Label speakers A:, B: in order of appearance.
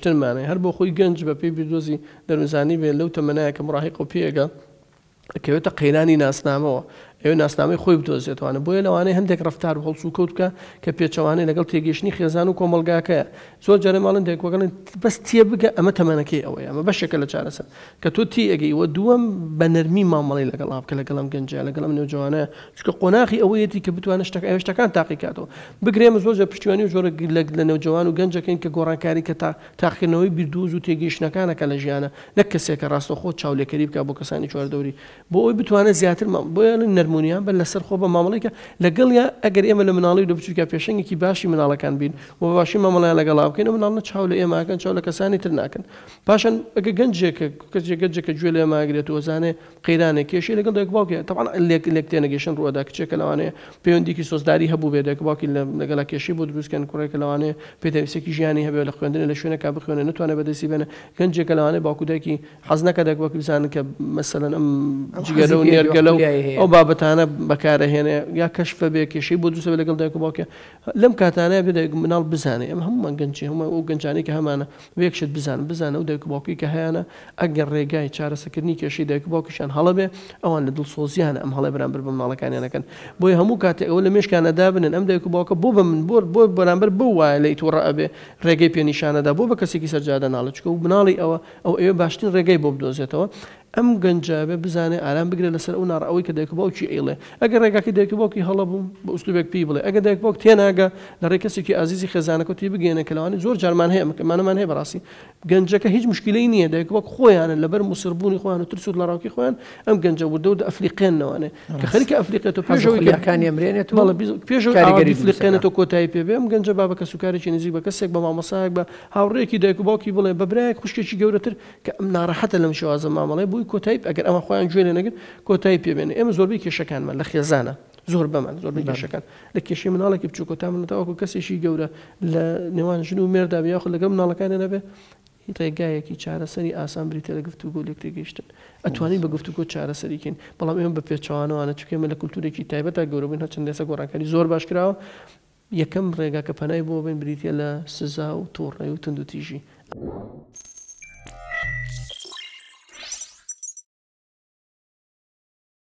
A: شتنمانە هەر بۆ خۆی گەنج بە پێی بردۆزی دەرمزانی بێن لەو تەمەنایە کە مڕاهق و پێگە کەوێتە ئێوە ناسنامەی خۆی بتۆزێتوانە بۆیە لەوانەیە هەندێک ڕفتار هەڵسو کەوت بکە کە پێچەوانەی لەگەڵ تێگەشتنی خێزان و کۆمەلگاکەیە زۆر جارە ماڵندێک وەگەڵن بەس تێ بگە ئەمە تەمەەکەی ئەوەیە ئەمە بەشێکە لە چارەسە کە تۆ تی ئەگەیوە دووەم بە نەرمی مامەڵی لەگەڵ بکە لەگەڵم گەنج لەگەڵم نێوجوانە چکە قۆناخی ئەوەیەتی کە بتوانە شتەکان تاقیکاتەوە بگرێمە زۆرجە پشتیوانی جۆرە لە نێوجوان و گەنجەکەین کە گۆڕانکاری کە تا تاخێنەوەی بیردوز و تێگەیشتەکانەکە لە ژیانە نەک کەسێکە ڕاستە خۆ چاولێکەری بکە بۆ کەسانی چواردەوری بۆ ئەوی بتوانە زیاتر بۆ نەرم هەرمونیان بە لەسەر خۆ بە مامەڵیکە لەگەڵە ئەگەر ئێمە لە مناڵی دو بچووکە پێشنگێکی باشی مناڵەکان بین و باشی مامەڵیان لەگەڵا بکەین مناڵە چاو لە ئێماکەن چاو لە کسانی تر اگر ناکەن پاشان ئەگە گەنجێکە کەسێک گەنجەکە گوێ لێ ماگرێت و وەزانێ قەیرانێک کێشی لەگەڵ دەک باوکە تەوان لێک لێک تێنەگەشن ڕوەدا کچێکە لەوانەیە پەیوەندیکی سۆزداری هەبوو بێ دەک باوکی لەگەڵا کێشی بۆ دروستکەن کوڕێکە لەوانەیە پێتەویستێکی ژیانی هەبێ لە خوێندنە لە شوێنەکە بخوێنە نتوانە بەدەسی بێنە گەنجێکە لەوانەیە باکودێکی حەزنەکە دەک کده بزانن کە مەسەن ئەم مثلا ام نێرگەلە و ئەو بابەت ئەوەتانە بەکارەهێنێ یا کەشفە بێ کێشەی بۆ دووسە لەگەڵ دایک باوکە لەم کاتانەیە بێ مناڵ بزانێ ئەم هەموو مەگەنجی هەمە ئەو گەنجانی کە هەمانە وێکشت بزان بزانە و دایک باوکی کە هیانە ئەگەر ڕێگای چارەسەکردنی کێشەی دایک باوکیشان هەڵە بێ ئەوان لە دڵ سۆزیانە ئەم هەڵێ بەرامبەر بە ماڵەکانیانەکەن بۆی هەموو کاتێک ئەو لە مشکانەدا بنن ئەم دایک باوکە بۆ بە من بۆ بۆ بەرامبەر بۆ وایە لە تۆڕە ئەبێ ڕێگەی پێنیشانەدا بۆ بە کەسێکی سەرجادە ناڵچکە و بناڵی ئەوە ئەو ئێوە باشترین ڕێگەی بۆ بدۆزێتەوە ئەم گەنجابێ بزانێ ئارام بگرێت لەسەر ئەو ناڕەوەی کە دایک باوکی ئێڵێ ئەگەر ڕێگاکی دایک باوکی هەڵە بووم بە ئوستوبێک پێی بڵێ ئەگە دایک باوک تێناگە لە ڕێکەسێکی ئازیزی خێزانەکەتی بگەێنە کەلەوانی زۆر جارمان هەیە مانەمان هەیە بەڕاستی گەنجەکە هیچ مشکلی نییە دایک باوک خۆیانە لەبەر مسربوونی خۆیان و ترسود لە ڕاوکی خۆیان ئەم گەنجە وردە و ئەفریقێنەوەێ کە خەریکە ئەفریقێتەوە پێشەوەیەکانی ئەمرێنێت پێشەوەفریقێنێتەوە کۆتایی پێبێ ئەم گەنجە با بە کە سوکارێکی نزیک بە کەسێک بە مامەسایك بە هاوڕێکی دایک و باوکی بڵێ بەبرایك خوشکێکی گەورەتر کە ئەم ناڕەحەتە لەم شێوازە مامەڵێ بوو بەوەی کۆتایی ئەگەر ئەمە خۆیان گوێ لە نەگرن کۆتایی پێبێنێ ئێمە زۆربەی کێشەکانمان لە خێزانە زۆر بەمان زۆربەی کێشەکان لە کێشی مناڵێکی بچووکە تا منەوەکو کەسێکی گەورە لە نێوان ژن و مێردا یاخ لەگە مناڵەکانە نەبێ ڕێگایەکی چارەسەری ئاسان بریتە لە گفتوگۆ لێکتێگەیشتن ئەتوانین بە گفتوگۆ چارەسەریکەین بەڵام ئێمە بە پێچوانەوەوانە چکێمە لە کولتورێکی تایبەتە گەورەبووین هەچندێسە گۆڕانکاری زۆر باش کراوە یەکەم ڕێگا کە پەنای بۆ بێن بریتە لە سزا و تۆڕێ و تند و تیژی.